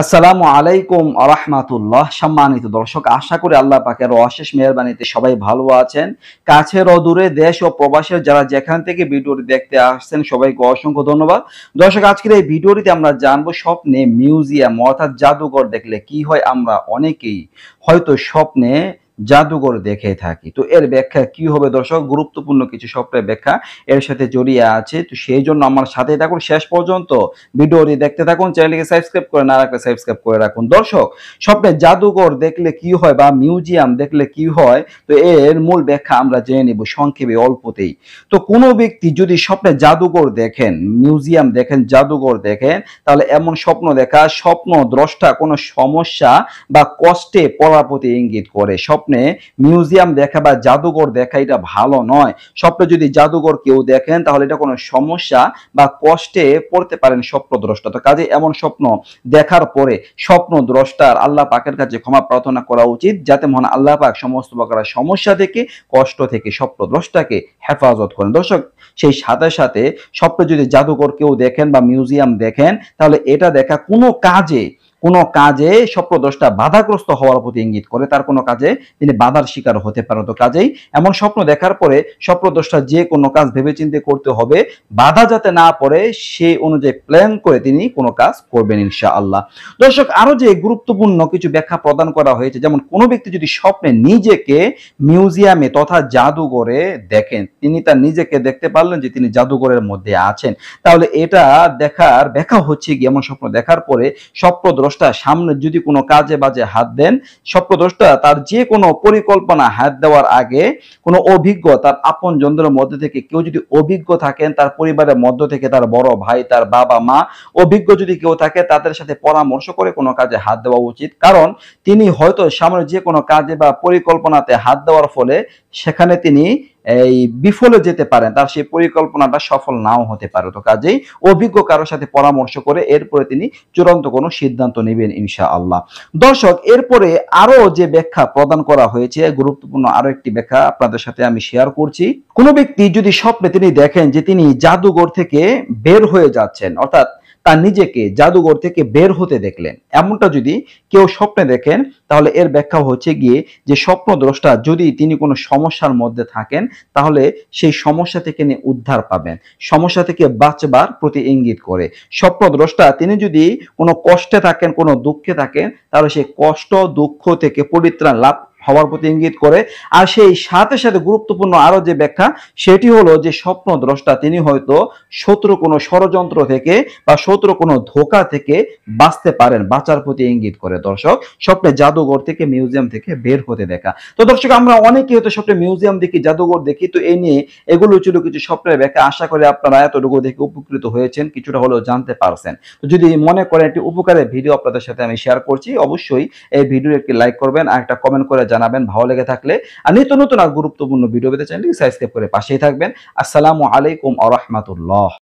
আসসালামু আলাইকুম আরহামাতুল্লাহ সম্মানিত দর্শক আশা করি আল্লাহ পাকের অশেষ মেহরবানিতে সবাই ভালো আছেন কাছের ও দূরে দেশ ও প্রবাসের যারা যেখান থেকে ভিডিওটি দেখতে আসছেন সবাইকে অসংখ্য ধন্যবাদ দর্শক আজকের এই ভিডিওটিতে আমরা জানবো স্বপ্নে মিউজিয়াম অর্থাৎ জাদুঘর দেখলে কি হয় আমরা অনেকেই হয়তো স্বপ্নে জাদুঘর দেখে থাকি তো এর ব্যাখ্যা কি হবে দর্শক গুরুত্বপূর্ণ কিছু সফটওয়্যার ব্যাখ্যা এর সাথে জড়িয়ে আছে তো সেই জন্য আমার সাথে থাকুন শেষ পর্যন্ত ভিডিওটি দেখতে থাকুন চ্যানেলকে সাবস্ক্রাইব করে না রাখলে সাবস্ক্রাইব করে রাখুন দর্শক সফটওয়্যার জাদুঘর দেখলে কি হয় বা মিউজিয়াম দেখলে কি হয় তো এর মূল ব্যাখ্যা আমরা জেনে নিব সংক্ষেপে অল্পতেই তো কোনো ব্যক্তি যদি স্বপ্নে জাদুঘর দেখেন মিউজিয়াম দেখেন জাদুঘর দেখেন তাহলে এমন স্বপ্ন দেখা স্বপ্ন দ্রষ্টা কোনো সমস্যা বা কষ্টে পড়ার প্রতি ইঙ্গিত করে স্বপ্ন স্বপ্নে মিউজিয়াম দেখা বা জাদুঘর দেখা এটা ভালো নয় স্বপ্নে যদি জাদুঘর কেউ দেখেন তাহলে এটা কোনো সমস্যা বা কষ্টে পড়তে পারেন স্বপ্নদ্রষ্টা তো কাজে এমন স্বপ্ন দেখার পরে স্বপ্নদ্রষ্টার আল্লাহ পাকের কাছে ক্ষমা প্রার্থনা করা উচিত যাতে মহান আল্লাহ পাক সমস্ত প্রকার সমস্যা থেকে কষ্ট থেকে স্বপ্নদ্রষ্টাকে হেফাজত করেন দর্শক সেই সাথে সাথে স্বপ্নে যদি জাদুঘর কেউ দেখেন বা মিউজিয়াম দেখেন তাহলে এটা দেখা কোনো কাজে কোনো কাজে স্বপ্নদ্রষ্টা বাধাগ্রস্ত হওয়ার প্রতি ইঙ্গিত করে তার কোনো কাজে তিনি বাধার শিকার হতে পারেন তো কাজেই এমন স্বপ্ন দেখার পরে স্বপ্নদ্রষ্টা যে কোনো কাজ ভেবেচিন্তে করতে হবে বাধা যাতে না পড়ে সে অনুযায়ী প্ল্যান করে তিনি কোনো কাজ করবেন ইনশা আল্লাহ দর্শক আরও যে গুরুত্বপূর্ণ কিছু ব্যাখ্যা প্রদান করা হয়েছে যেমন কোনো ব্যক্তি যদি স্বপ্নে নিজেকে মিউজিয়ামে তথা জাদুঘরে দেখেন তিনি তার নিজেকে দেখতে পারলেন যে তিনি জাদুঘরের মধ্যে আছেন তাহলে এটা দেখার ব্যাখ্যা হচ্ছে কি এমন স্বপ্ন দেখার পরে স্বপ্নদ্রষ্ট স্বপ্নদ্রষ্টা সামনে যদি কোনো কাজে বাজে হাত দেন স্বপ্নদ্রষ্টা তার যে কোনো পরিকল্পনা হাত দেওয়ার আগে কোনো অভিজ্ঞ তার আপন জনদের মধ্যে থেকে কেউ যদি অভিজ্ঞ থাকেন তার পরিবারের মধ্য থেকে তার বড় ভাই তার বাবা মা অভিজ্ঞ যদি কেউ থাকে তাদের সাথে পরামর্শ করে কোনো কাজে হাত দেওয়া উচিত কারণ তিনি হয়তো সামনে যে কোনো কাজে বা পরিকল্পনাতে হাত দেওয়ার ফলে সেখানে তিনি এই বিফলে যেতে পারেন তার সেই পরিকল্পনাটা সফল নাও হতে পারে তো কাজেই অভিজ্ঞ কারোর সাথে পরামর্শ করে এরপরে তিনি চূড়ান্ত কোনো সিদ্ধান্ত নেবেন ইনশা আল্লাহ দর্শক এরপরে আরো যে ব্যাখ্যা প্রদান করা হয়েছে গুরুত্বপূর্ণ আরো একটি ব্যাখ্যা আপনাদের সাথে আমি শেয়ার করছি কোনো ব্যক্তি যদি স্বপ্নে তিনি দেখেন যে তিনি জাদুঘর থেকে বের হয়ে যাচ্ছেন অর্থাৎ তার নিজেকে জাদুঘর থেকে বের হতে দেখলেন এমনটা যদি কেউ স্বপ্নে দেখেন তাহলে এর ব্যাখ্যা হচ্ছে গিয়ে যে দ্রষ্টা যদি তিনি কোনো সমস্যার মধ্যে থাকেন তাহলে সেই সমস্যা থেকে নিয়ে উদ্ধার পাবেন সমস্যা থেকে বাঁচবার প্রতি ইঙ্গিত করে স্বপ্ন দ্রষ্টা তিনি যদি কোনো কষ্টে থাকেন কোনো দুঃখে থাকেন তাহলে সেই কষ্ট দুঃখ থেকে পরিত্রাণ লাভ হওয়ার প্রতি ইঙ্গিত করে আর সেই সাথে সাথে গুরুত্বপূর্ণ আরো যে ব্যাখ্যা সেটি হলো যে স্বপ্ন দ্রষ্টা তিনি হয়তো শত্রু কোনো ষড়যন্ত্র থেকে বা শত্রু কোনো ধোকা থেকে বাঁচতে পারেন বাঁচার প্রতি ইঙ্গিত করে দর্শক স্বপ্নে জাদুঘর থেকে মিউজিয়াম থেকে বের হতে দেখা তো দর্শক আমরা অনেকেই হয়তো স্বপ্নে মিউজিয়াম দেখি জাদুঘর দেখি তো এই নিয়ে এগুলো ছিল কিছু স্বপ্নের ব্যাখ্যা আশা করি আপনারা এতটুকু দেখে উপকৃত হয়েছেন কিছুটা হলেও জানতে পারছেন তো যদি মনে করেন একটি উপকারের ভিডিও আপনাদের সাথে আমি শেয়ার করছি অবশ্যই এই ভিডিও একটি লাইক করবেন আর একটা কমেন্ট করে জানাবেন ভালো লেগে থাকলে আর নিত্য নতুন আর গুরুত্বপূর্ণ ভিডিও পেতে চাইলে সাবস্ক্রাইব করে পাশেই থাকবেন আসসালামু আলাইকুম আ রহমতুল্লাহ